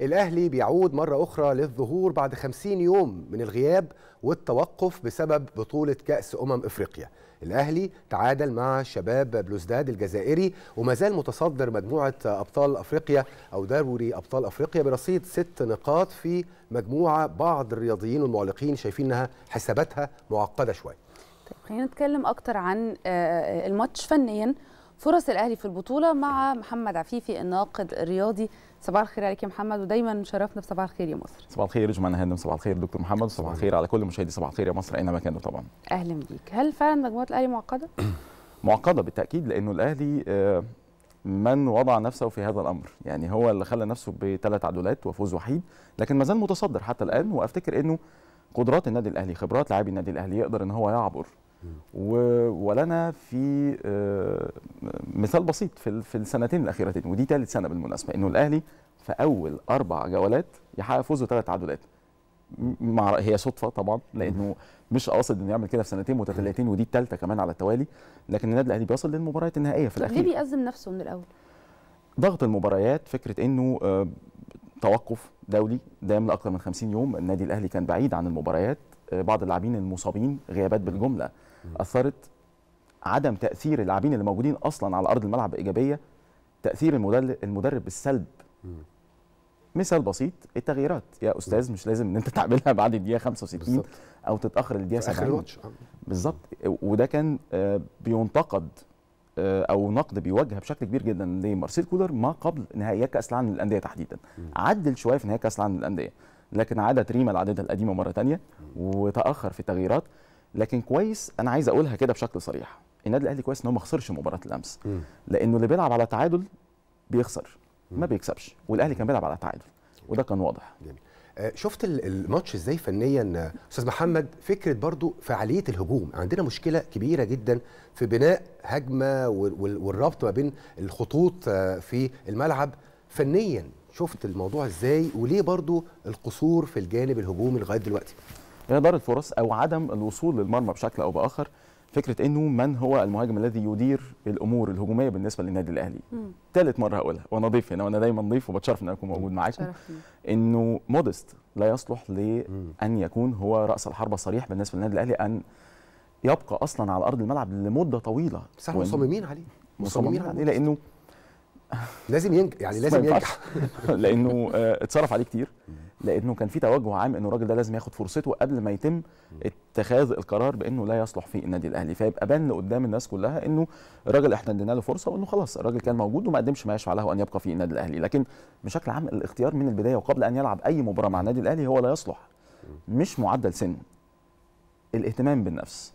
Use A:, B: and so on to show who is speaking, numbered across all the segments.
A: الأهلي بيعود مرة أخرى للظهور بعد 50 يوم من الغياب والتوقف بسبب بطولة كأس أمم إفريقيا الأهلي تعادل مع شباب بلوزداد الجزائري وما زال متصدر مجموعة أبطال أفريقيا أو دوري أبطال أفريقيا برصيد ست نقاط في مجموعة بعض الرياضيين والمعلقين شايفينها حساباتها معقدة شوية
B: طيب خلينا نتكلم أكتر عن آه، آه، الماتش فنيا فرص الاهلي في البطوله مع محمد عفيفي الناقد الرياضي صباح الخير عليك يا محمد ودايما مشرفنا في صباح الخير يا مصر
C: صباح الخير جماعه هانم صباح الخير دكتور محمد صباح الخير على كل مشاهدي صباح الخير يا مصر اينما كانوا طبعا
B: اهلا بيك هل فعلا مجموعه الاهلي معقده
C: معقده بالتاكيد لانه الاهلي آه، من وضع نفسه في هذا الامر يعني هو اللي خلى نفسه بثلاث تعادلات وفوز وحيد لكن ما زال متصدر حتى الان وافتكر انه قدرات النادي الاهلي خبرات لاعبي النادي الاهلي يقدر ان هو يعبر ولنا في آه، مثال بسيط في في السنتين الاخيرتين ودي ثالث سنه بالمناسبه انه الاهلي في اول اربع جولات يحقق فوز وثلاث تعادلات مع هي صدفه طبعا لانه مش قاصد انه يعمل كده في سنتين متتاليتين ودي الثالثه كمان على التوالي لكن النادي الاهلي بيصل للمباريات النهائيه في الاخير ليه
B: بيأزم نفسه من الاول؟
C: ضغط المباريات فكره انه آه، توقف دولي دام لاكثر من 50 يوم النادي الاهلي كان بعيد عن المباريات آه، بعض اللاعبين المصابين غيابات بالجمله اثرت عدم تاثير اللاعبين اللي موجودين اصلا على ارض الملعب ايجابيه تاثير المدرب السلب مثال بسيط التغييرات يا استاذ مش لازم ان انت تعملها بعد الدقيقه 65 او تتاخر للدقيقه 70 آه. بالظبط وده كان آه، بينتقد آه، او نقد بيوجه بشكل كبير جدا لمارسيل كولر ما قبل نهائيات كاس العالم للانديه تحديدا عدل شويه في نهائي كاس العالم للانديه لكن عادت ريما العدد القديمه مره ثانيه وتاخر في التغييرات لكن كويس انا عايز اقولها كده بشكل صريح النادي الاهلي كويس ان هو ما خسرش مباراه الامس لانه اللي بيلعب على تعادل بيخسر ما بيكسبش والاهلي كان بيلعب على تعادل وده كان واضح
A: جميل. آه، شفت الماتش ازاي فنيا استاذ محمد فكره برضو فعاليه الهجوم عندنا مشكله كبيره جدا في بناء هجمه والربط ما بين الخطوط آه، في الملعب فنيا شفت الموضوع
C: ازاي وليه برضو القصور في الجانب الهجومي لغايه دلوقتي غدار الفرص او عدم الوصول للمرمى بشكل او باخر فكره انه من هو المهاجم الذي يدير الامور الهجوميه بالنسبه للنادي الاهلي ثالث مره هقولها وانا ضيف هنا وانا دايما ضيف وبتشرف ان اكون موجود معاكم انه مودست لا يصلح لان يكون هو راس الحربه الصريح بالنسبه للنادي الاهلي ان يبقى اصلا على ارض الملعب لمده طويله بس احنا مصممين عليه مصممين عليه لانه لازم ينجح يعني لازم ينجح لانه آه، اتصرف عليه كتير لانه كان في توجه عام انه الراجل ده لازم ياخد فرصته قبل ما يتم اتخاذ القرار بانه لا يصلح في النادي الاهلي فيبقى بان لقدام الناس كلها انه الراجل احنا ادينا له فرصه وانه خلاص الراجل كان موجود وما قدمش ما يشفع له ان يبقى في النادي الاهلي لكن بشكل عام الاختيار من البدايه وقبل ان يلعب اي مباراه مع النادي الاهلي هو لا يصلح مش معدل سن الاهتمام بالنفس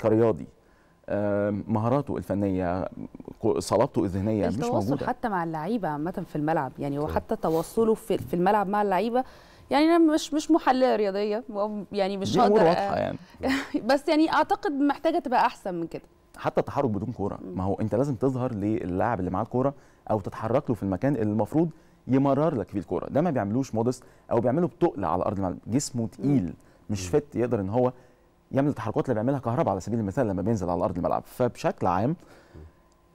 C: كرياضي مهاراته الفنيه صلابته الذهنيه مش موجوده حتى
B: مع اللعيبه عامه في الملعب يعني هو حتى تواصله في الملعب مع اللعيبه يعني انا مش مش محلله رياضيه يعني مش هقدر واضحه يعني بس يعني اعتقد محتاجه تبقى احسن من كده
C: حتى التحرك بدون كوره ما هو انت لازم تظهر للاعب اللي معاه الكوره او تتحرك له في المكان اللي المفروض يمرر لك فيه الكوره ده ما بيعملوش مودست او بيعمله بتقل على ارض الملعب جسمه تقيل مش فت يقدر ان هو يعمل التحركات اللي بيعملها كهرباء على سبيل المثال لما بينزل على ارض الملعب فبشكل عام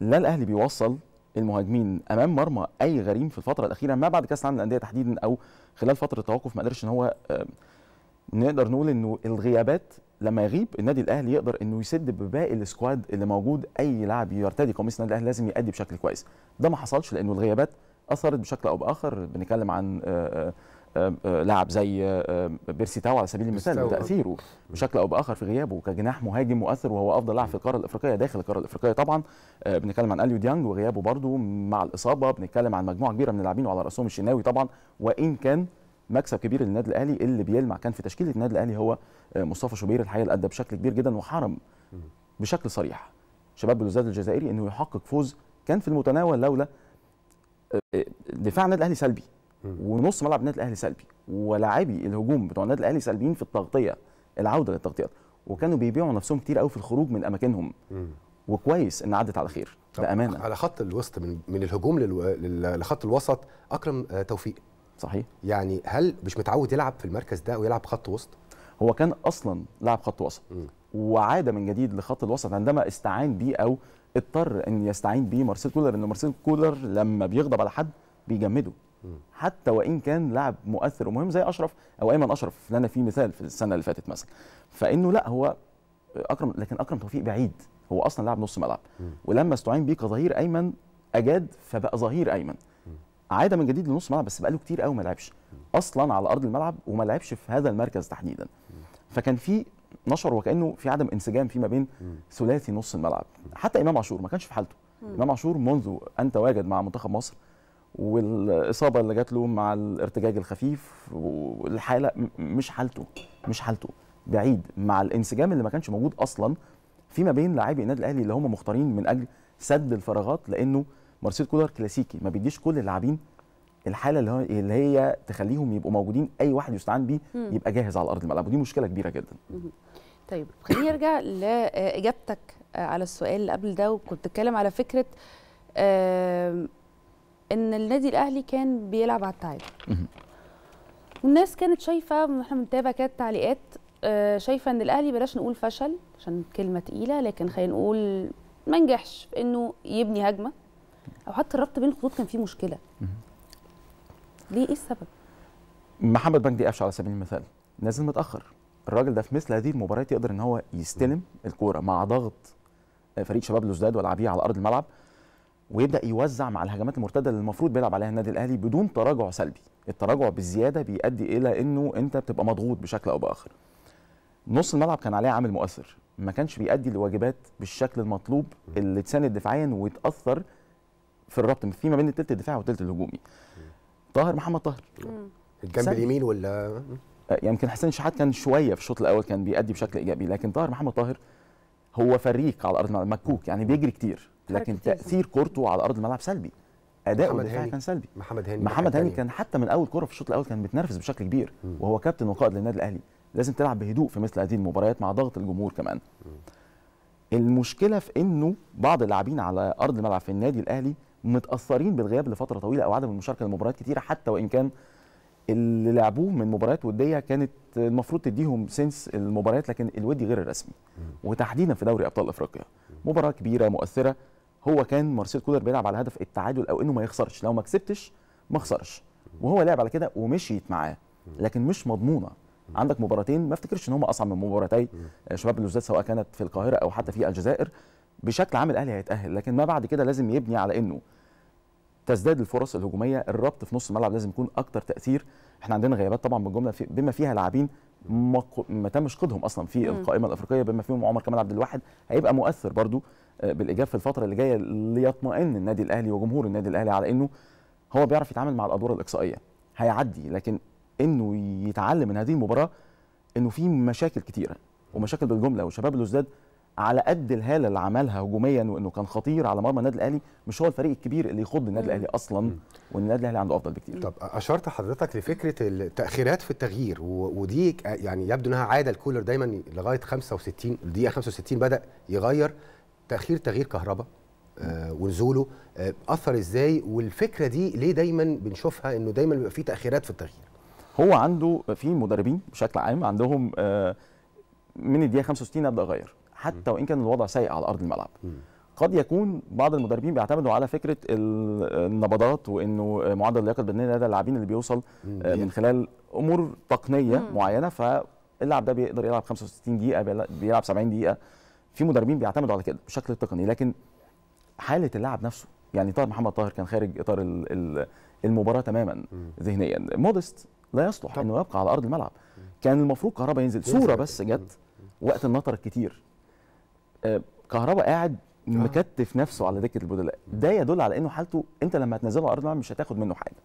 C: لا الاهلي بيوصل المهاجمين امام مرمى اي غريم في الفتره الاخيره ما بعد كاس العالم للانديه تحديدا او خلال فتره التوقف ما قدرش ان هو نقدر نقول انه الغيابات لما يغيب النادي الاهلي يقدر انه يسد بباقي السكواد اللي موجود اي لاعب يرتدي قميص النادي الاهلي لازم يأدي بشكل كويس ده ما حصلش لانه الغيابات اثرت بشكل او باخر بنتكلم عن آه، آه، لاعب زي بيرسي تاو على سبيل المثال وتاثيره بشكل او باخر في غيابه كجناح مهاجم مؤثر وهو افضل لاعب في القاره الافريقيه داخل القاره الافريقيه طبعا آه، بنتكلم عن اليو ديانج وغيابه برده مع الاصابه بنتكلم عن مجموعه كبيره من اللاعبين وعلى راسهم الشناوي طبعا وان كان مكسب كبير للنادي الاهلي اللي بيلمع كان في تشكيله النادي الاهلي هو آه، مصطفى شوبير الحقيقه اللي ادى بشكل كبير جدا وحرم بشكل صريح شباب بلوزداد الجزائري انه يحقق فوز كان في المتناول لولا آه، دفاع النادي الاهلي سلبي ونص ملعب النادي الاهلي سلبي ولاعبي الهجوم بتوع النادي الاهلي سلبيين في التغطيه العوده للتغطيات وكانوا بيبيعوا نفسهم كتير قوي في الخروج من اماكنهم وكويس ان عدت على خير
A: بامانه على خط الوسط من من الهجوم لخط الوسط اكرم آه، توفيق صحيح
C: يعني هل مش متعود يلعب في المركز ده ويلعب خط وسط هو كان اصلا لاعب خط وسط م. وعاد من جديد لخط الوسط عندما استعان بيه او اضطر ان يستعين بيه مارسيل كولر ان مارسيل كولر لما بيغضب على حد بيجمده حتى وان كان لاعب مؤثر ومهم زي اشرف او ايمن اشرف لنا في فيه مثال في السنه اللي فاتت مثلا فانه لا هو اكرم لكن اكرم توفيق بعيد هو اصلا لاعب نص ملعب ولما استعين بيه كظهير ايمن اجاد فبقى ظهير ايمن عاد من جديد لنص ملعب بس بقى له كتير قوي ما لعبش اصلا على ارض الملعب وما لعبش في هذا المركز تحديدا فكان في نشر وكانه في عدم انسجام فيما بين ثلاثي نص الملعب حتى امام عاشور ما كانش في حالته امام عاشور منذ ان تواجد مع منتخب مصر والاصابه اللي جات له مع الارتجاج الخفيف والحاله مش حالته مش حالته بعيد مع الانسجام اللي ما كانش موجود اصلا فيما بين لاعبي النادي الاهلي اللي هم مختارين من اجل سد الفراغات لانه مارسيل كولر كلاسيكي ما بيديش كل اللاعبين الحاله اللي هي, اللي هي تخليهم يبقوا موجودين اي واحد يستعان بيه يبقى جاهز على ارض الملعب ودي مشكله كبيره جدا
B: طيب خليني ارجع لاجابتك آه، آه، على السؤال اللي قبل ده وكنت بتتكلم على فكره ان النادي الاهلي كان بيلعب على التعادل والناس كانت شايفه واحنا بنتابع كده التعليقات آه، شايفه ان الاهلي بلاش نقول فشل عشان كلمه تقيله لكن خلينا نقول ما نجحش في انه يبني هجمه او حتى الربط بين الخطوط كان فيه مشكله ليه ايه السبب
C: محمد بنك دي قفش على سبيل المثال نازل متاخر الراجل ده في مثل هذه المباريات يقدر ان هو يستلم الكوره مع ضغط آه، فريق شباب لوزداد ولاعبيه على ارض الملعب ويبدا يوزع مع الهجمات المرتده اللي المفروض بيلعب عليها النادي الاهلي بدون تراجع سلبي التراجع بالزياده بيؤدي الى انه انت بتبقى مضغوط بشكل او باخر نص الملعب كان عليه عامل مؤثر ما كانش بيؤدي الواجبات بالشكل المطلوب اللي تساند دفاعيا ويتاثر في الربط فيما بين الثلث الدفاعي والثلث الهجومي طاهر محمد طاهر الجنب اليمين ولا أه، يمكن يعني حسين شحات كان شويه في الشوط الاول كان بيأدي بشكل ايجابي لكن طاهر محمد طاهر هو فريق على ارض الملعب مكوك يعني بيجري كتير لكن تاثير كورته على ارض الملعب سلبي اداؤه الدفاعي كان
A: سلبي محمد هاني محمد هاني كان
C: حتى من اول كره في الشوط الاول كان متنرفز بشكل كبير م. وهو كابتن وقائد للنادي الاهلي لازم تلعب بهدوء في مثل هذه المباريات مع ضغط الجمهور كمان م. المشكله في انه بعض اللاعبين على ارض الملعب في النادي الاهلي متاثرين بالغياب لفتره طويله او عدم المشاركه لمباريات كتيره حتى وان كان اللي لعبوه من مباريات وديه كانت المفروض تديهم سنس المباريات لكن الودي غير الرسمي وتحديدا في دوري ابطال افريقيا مباراه كبيره مؤثره هو كان مارسيل كولر بيلعب على هدف التعادل او انه ما يخسرش لو ما كسبتش ما خسرش وهو لعب على كده ومشيت معاه لكن مش مضمونه عندك مباراتين ما افتكرش ان هم اصعب من مباراتي آه، شباب لوزداد سواء كانت في القاهره او حتى في الجزائر بشكل عام الاهلي هيتاهل لكن ما بعد كده لازم يبني على انه تزداد الفرص الهجوميه الربط في نص الملعب لازم يكون اكتر تاثير احنا عندنا غيابات طبعا بالجمله في بما فيها لاعبين ما, ما تمش قيدهم اصلا في القائمه الافريقيه بما فيهم عمر كمال عبد الواحد هيبقى مؤثر برضو آه، بالايجاب في الفتره اللي جايه ليطمئن النادي الاهلي وجمهور النادي الاهلي على انه هو بيعرف يتعامل مع الادوار الاقصائيه هيعدي لكن انه يتعلم من هذه المباراه انه في مشاكل كتيره ومشاكل بالجمله وشباب الوزداد على قد الهاله اللي عملها هجوميا وانه كان خطير على مرمى النادي الاهلي مش هو الفريق الكبير اللي يخض النادي الاهلي اصلا وان النادي الاهلي عنده افضل بكتير طب اشرت حضرتك
A: لفكره التاخيرات في التغيير ودي يعني يبدو انها عاده الكولر دايما لغايه 65 الدقيقه 65 بدا يغير تاخير تغيير كهرباء آه، ونزوله آه، اثر ازاي والفكره دي ليه دايما بنشوفها انه دايما بيبقى في تاخيرات في
C: التغيير هو عنده في مدربين بشكل عام عندهم آه، من الدقيقه 65 ابدا اغير حتى وان كان الوضع سيء على ارض الملعب قد يكون بعض المدربين بيعتمدوا على فكره النبضات وانه معدل اللياقه البدنيه لدى اللاعبين اللي بيوصل من خلال امور تقنيه معينه فاللاعب ده بيقدر يلعب 65 دقيقه بيلعب 70 دقيقه في مدربين بيعتمدوا على كده بشكل تقني لكن حاله اللاعب نفسه يعني طاهر محمد طاهر كان خارج اطار المباراه تماما ذهنيا مودست لا يصلح طب. انه يبقى على ارض الملعب كان المفروض كهربا ينزل صوره بس جت وقت النطر الكتير آه، كهربا قاعد آه. مكتف نفسه على دكه البدلاء ده يدل على انه حالته انت لما هتنزله على ارض الملعب مش هتاخد منه حاجه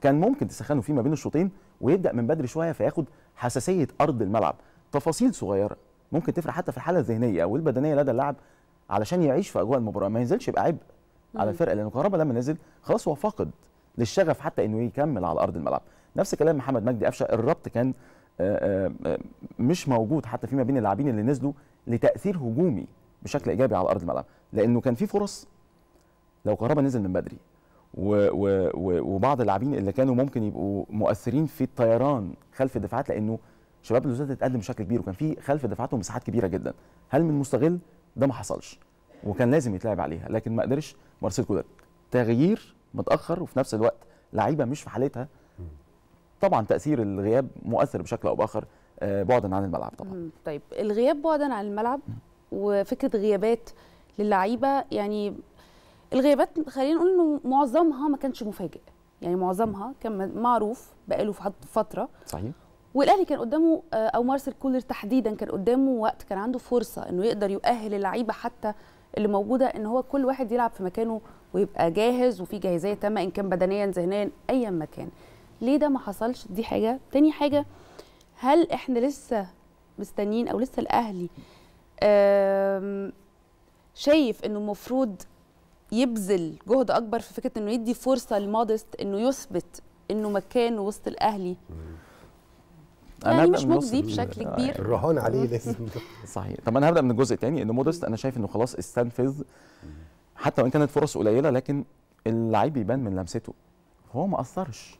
C: كان ممكن تسخنه فيه ما بين الشوطين ويبدا من بدري شويه فياخد حساسيه ارض الملعب تفاصيل صغيره ممكن تفرق حتى في الحاله الذهنيه والبدنيه لدى اللاعب علشان يعيش في اجواء المباراه ما ينزلش يبقى عبء على الفرقه لان كهربا لما نزل خلاص هو فاقد للشغف حتى انه يكمل على ارض الملعب نفس كلام محمد مجدي قفشه الربط كان آه، آه، آه، مش موجود حتى فيما بين اللاعبين اللي نزلوا لتاثير هجومي بشكل ايجابي على ارض الملعب لانه كان في فرص لو كهربا نزل من بدري و و وبعض اللاعبين اللي كانوا ممكن يبقوا مؤثرين في الطيران خلف الدفاعات لانه شباب لوزات اتقدم بشكل كبير وكان في خلف دفعته مساحات كبيره جدا هل من مستغل ده ما حصلش وكان لازم يتلعب عليها لكن ما قدرش مارسيل كولر تغيير متاخر وفي نفس الوقت لعيبه مش في حالتها طبعا تاثير الغياب مؤثر بشكل او باخر آه، بعدا عن الملعب
B: طبعا طيب الغياب بعدا عن الملعب وفكره غيابات للعيبه يعني الغيابات خلينا نقول انه معظمها ما كانش مفاجئ يعني معظمها كان معروف بقاله فتره صحيح والاهلي كان قدامه آه، او مارسيل كولر تحديدا كان قدامه وقت كان عنده فرصه انه يقدر يؤهل اللعيبه حتى اللي موجوده ان هو كل واحد يلعب في مكانه ويبقى جاهز وفي جاهزيه تامه ان كان بدنيا ذهنيا ايا ما كان ليه ده ما حصلش دي حاجه تاني حاجه هل احنا لسه مستنيين او لسه الاهلي شايف انه المفروض يبذل جهد اكبر في فكره انه يدي فرصه لمودست انه يثبت انه مكانه وسط الاهلي انا يعني مش مجدي بشكل آه، كبير الرهان عليه
C: لازم صحيح طب انا هبدا من الجزء الثاني ان مودست انا شايف انه خلاص استنفذ حتى وان كانت فرص قليله لكن اللعيب يبان من لمسته هو ما اثرش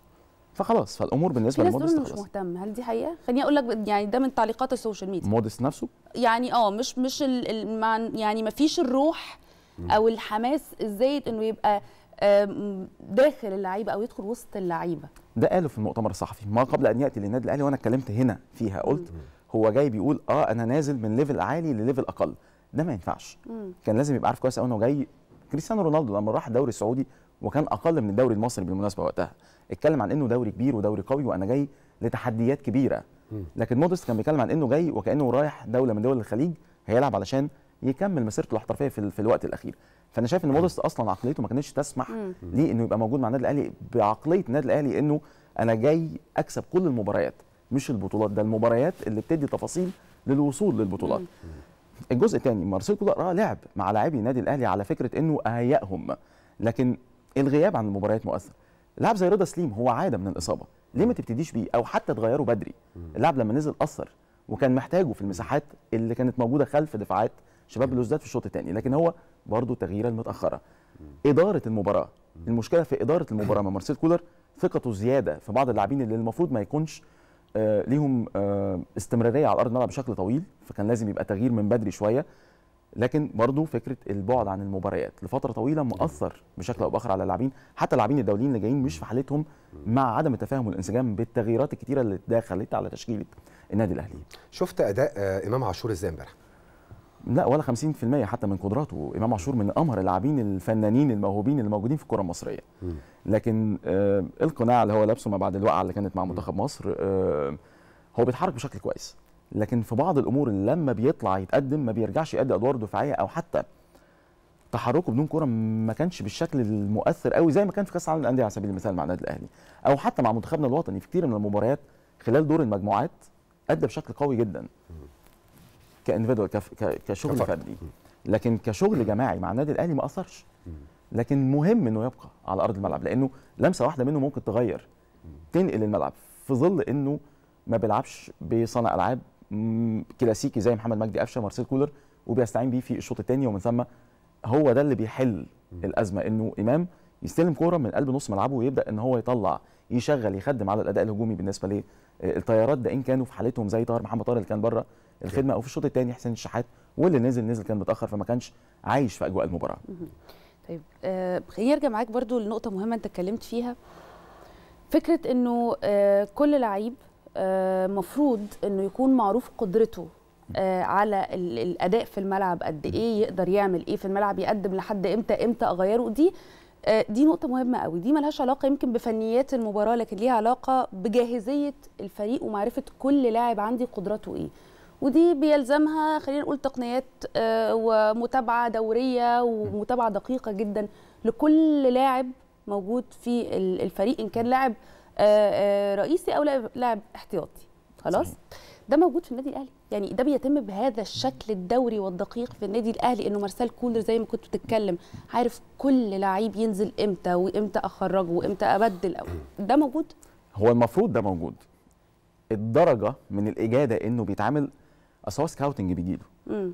C: فخلاص فالامور بالنسبه لمودست خلاص مش
B: مهتم هل دي حقيقه خليني اقول لك يعني ده من تعليقات السوشيال ميديا
C: مودست نفسه
B: يعني اه مش مش يعني ما فيش الروح او الحماس الزايد انه يبقى آه، داخل اللعيبه او يدخل وسط اللعيبه
C: ده قاله في المؤتمر الصحفي ما قبل ان ياتي للنادي الاهلي وانا اتكلمت هنا فيها قلت هو جاي بيقول اه انا نازل من ليفل عالي لليفل اقل ده ما ينفعش كان لازم يبقى عارف كويس قوي انه جاي كريستيانو رونالدو لما راح الدوري السعودي وكان اقل من الدوري المصري بالمناسبه وقتها اتكلم عن انه دوري كبير ودوري قوي وانا جاي لتحديات كبيره لكن مودست كان بيتكلم عن انه جاي وكانه رايح دوله من دول الخليج هيلعب علشان يكمل مسيرته الاحترافيه في الوقت الاخير فانا شايف ان مودست اصلا عقليته ما كانتش تسمح ليه انه يبقى موجود مع النادي الاهلي بعقليه النادي الاهلي انه انا جاي اكسب كل المباريات مش البطولات ده المباريات اللي بتدي تفاصيل للوصول للبطولات الجزء الثاني مارسيلو كولر آه، لعب مع لاعبي النادي الاهلي على فكره انه اهيئهم لكن الغياب عن المباريات مؤثر لاعب زي رضا سليم هو عاده من الاصابه ليه ما تبتديش بيه او حتى تغيره بدري اللاعب لما نزل اثر وكان محتاجه في المساحات اللي كانت موجوده خلف دفاعات شباب لوزداد في الشوط الثاني لكن هو برضه تغييره المتاخره اداره المباراه المشكله في اداره المباراه مع مارسيل كولر ثقته زياده في بعض اللاعبين اللي المفروض ما يكونش آه ليهم آه استمراريه على ارض الملعب بشكل طويل فكان لازم يبقى تغيير من بدري شويه لكن برضه فكره البعد عن المباريات لفتره طويله مأثر بشكل او باخر على اللاعبين حتى اللاعبين الدوليين اللي جايين مش في حالتهم مع عدم التفاهم والانسجام بالتغييرات الكتيره اللي دخلت على تشكيله النادي الاهلي
A: شفت اداء آه، امام عاشور ازاي
C: امبارح لا ولا 50% حتى من قدراته امام عاشور من امهر اللاعبين الفنانين الموهوبين اللي موجودين في الكره المصريه لكن آه القناع اللي هو لابسه ما بعد الوقعه اللي كانت مع منتخب مصر آه هو بيتحرك بشكل كويس لكن في بعض الامور اللي لما بيطلع يتقدم ما بيرجعش يأدي ادوار دفاعيه او حتى تحركه بدون كوره ما كانش بالشكل المؤثر قوي زي ما كان في كاس العالم للانديه على سبيل المثال مع النادي الاهلي او حتى مع منتخبنا الوطني في كتير من المباريات خلال دور المجموعات ادى بشكل قوي جدا كانفيدوال كشغل فردي لكن كشغل جماعي مع النادي الاهلي ما اثرش لكن مهم انه يبقى على ارض الملعب لانه لمسه واحده منه ممكن تغير تنقل الملعب في ظل انه ما بيلعبش بصانع العاب كلاسيكي زي محمد مجدي قفشه مارسيل كولر وبيستعين بيه في الشوط الثاني ومن ثم هو ده اللي بيحل الازمه انه امام يستلم كوره من قلب نص ملعبه ويبدا ان هو يطلع يشغل يخدم على الاداء الهجومي بالنسبه للطيارات ده ان كانوا في حالتهم زي طاهر محمد طاهر اللي كان بره الخدمه او في الشوط الثاني حسين الشحات واللي نزل نزل كان متاخر فما كانش عايش في اجواء المباراه
B: طيب آه، خليني ارجع معاك برضو لنقطه مهمه انت اتكلمت فيها فكره انه آه، كل لعيب آه، مفروض انه يكون معروف قدرته على الاداء في الملعب قد ايه يقدر يعمل ايه في الملعب يقدم لحد امتى امتى اغيره دي دي نقطة مهمة قوي دي ملهاش علاقة يمكن بفنيات المباراة لكن ليها علاقة بجاهزية الفريق ومعرفة كل لاعب عندي قدراته ايه ودي بيلزمها خلينا نقول تقنيات آه، ومتابعه دوريه ومتابعه دقيقه جدا لكل لاعب موجود في الفريق ان كان لاعب آه، آه، رئيسي او لاعب احتياطي خلاص ده موجود في النادي الاهلي يعني ده بيتم بهذا الشكل الدوري والدقيق في النادي الاهلي انه مارسيل كولر زي ما كنت بتتكلم عارف كل لعيب ينزل امتى وامتى اخرجه وامتى ابدل ده موجود
C: هو المفروض ده موجود الدرجه من الاجاده انه بيتعامل اصل هو سكاوتنج بيجي له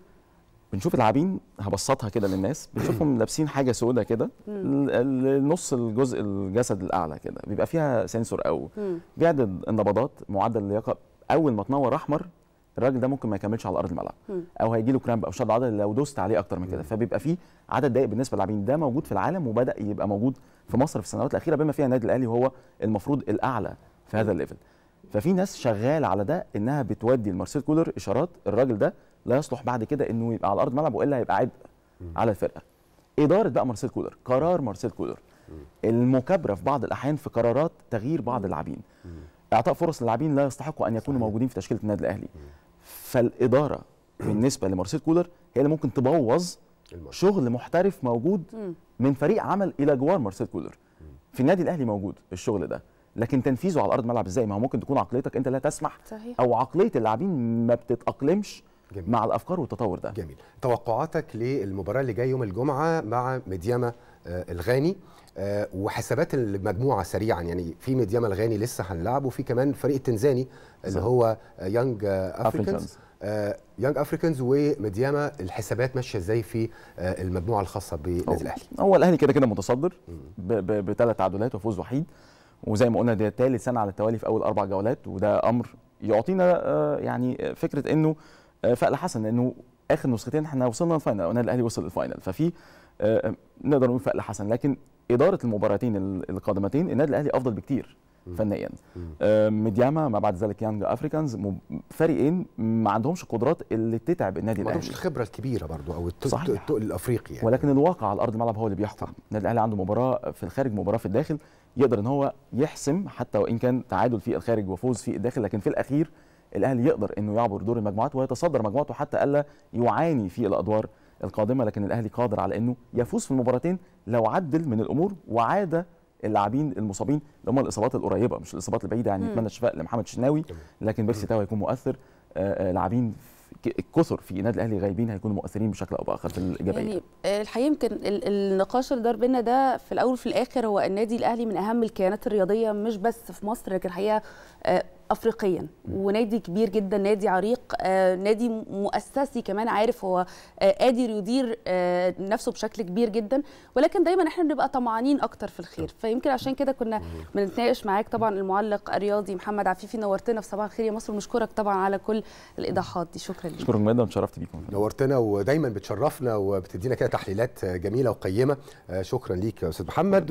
C: بنشوف اللاعبين هبسطها كده للناس بنشوفهم لابسين حاجه سوداء كده النص الجزء الجسد الاعلى كده بيبقى فيها سنسور او بيعدد النبضات معدل اللياقه اول ما تنور احمر الراجل ده ممكن ما يكملش على ارض الملعب او هيجي له كرامب او شد عضلي لو دوست عليه اكتر من كده فبيبقى فيه عدد ضيق بالنسبه للاعبين ده موجود في العالم وبدا يبقى موجود في مصر في السنوات الاخيره بما فيها النادي الاهلي وهو المفروض الاعلى في هذا الليفل ففي ناس شغاله على ده انها بتودي لمارسيل كولر اشارات الراجل ده لا يصلح بعد كده انه يبقى على ارض الملعب والا هيبقى عبء على الفرقه اداره بقى مارسيل كولر قرار مارسيل كولر المكابره في بعض الاحيان في قرارات تغيير بعض اللاعبين اعطاء فرص للاعبين لا يستحقوا ان يكونوا صحيح. موجودين في تشكيله النادي الاهلي فالاداره بالنسبه لمارسيل كولر هي اللي ممكن تبوظ شغل محترف موجود من فريق عمل الى جوار مارسيل كولر في النادي الاهلي موجود الشغل ده لكن تنفيذه على ارض الملعب ازاي ما هو ممكن تكون عقليتك انت لا تسمح صحيح. او عقليه اللاعبين ما بتتاقلمش جميل. مع
A: الافكار والتطور ده جميل توقعاتك للمباراه اللي جايه يوم الجمعه مع ميدياما آه الغاني آه وحسابات المجموعه سريعا يعني في ميدياما الغاني لسه هنلعبه وفي كمان فريق التنزاني اللي هو يانج آه افريكانز يانج افريكانز ومدياما الحسابات ماشيه ازاي في آه، المجموعه الخاصه بالنادي الاهلي هو الاهلي كده
C: كده متصدر بثلاث تعادلات وفوز وحيد وزي ما قلنا ده ثالث سنه على التوالي في اول اربع جولات وده امر يعطينا آه، يعني فكره انه آه، فقل حسن لانه اخر نسختين احنا وصلنا الفاينل قلنا الاهلي وصل الفاينل ففي آه، نقدر نقول فقل حسن لكن اداره المباراتين القادمتين النادي الاهلي افضل بكتير فنيا ميدياما ما بعد ذلك يانج افريكانز فريقين ما عندهمش القدرات اللي تتعب النادي الاهلي ما عندهمش الخبره الكبيره برضو او التقل الافريقي يعني. ولكن الواقع على ارض الملعب هو اللي بيحكم النادي الاهلي عنده مباراه في الخارج مباراه في الداخل يقدر ان هو يحسم حتى وان كان تعادل في الخارج وفوز في الداخل لكن في الاخير الاهلي يقدر انه يعبر دور المجموعات ويتصدر مجموعته حتى الا يعاني في الادوار القادمه لكن الاهلي قادر على انه يفوز في المباراتين لو عدل من الامور وعاد اللاعبين المصابين اللي هم الاصابات القريبه مش الاصابات البعيده يعني نتمنى الشفاء لمحمد الشناوي لكن بيرسي تاو هيكون مؤثر آه، آه، لاعبين الكثر في النادي الاهلي غايبين هيكونوا مؤثرين بشكل او باخر في الايجابيه يعني
B: آه، الحقيقه يمكن النقاش اللي دار بينا ده في الاول وفي الاخر هو النادي الاهلي من اهم الكيانات الرياضيه مش بس في مصر لكن الحقيقه آه، افريقيا ونادي كبير جدا نادي عريق آه، نادي مؤسسي كمان عارف هو آه، قادر يدير آه، نفسه بشكل كبير جدا ولكن دايما احنا بنبقى طمعانين اكتر في الخير فيمكن عشان كده كنا بنتناقش معاك طبعا المعلق الرياضي محمد عفيفي نورتنا في صباح الخير يا مصر ونشكرك طبعا على كل الايضاحات دي شكرا لك
C: شكرا جدا
A: شرفت بيكم نورتنا ودايما بتشرفنا وبتدينا كده تحليلات جميله وقيمه شكرا ليك يا استاذ محمد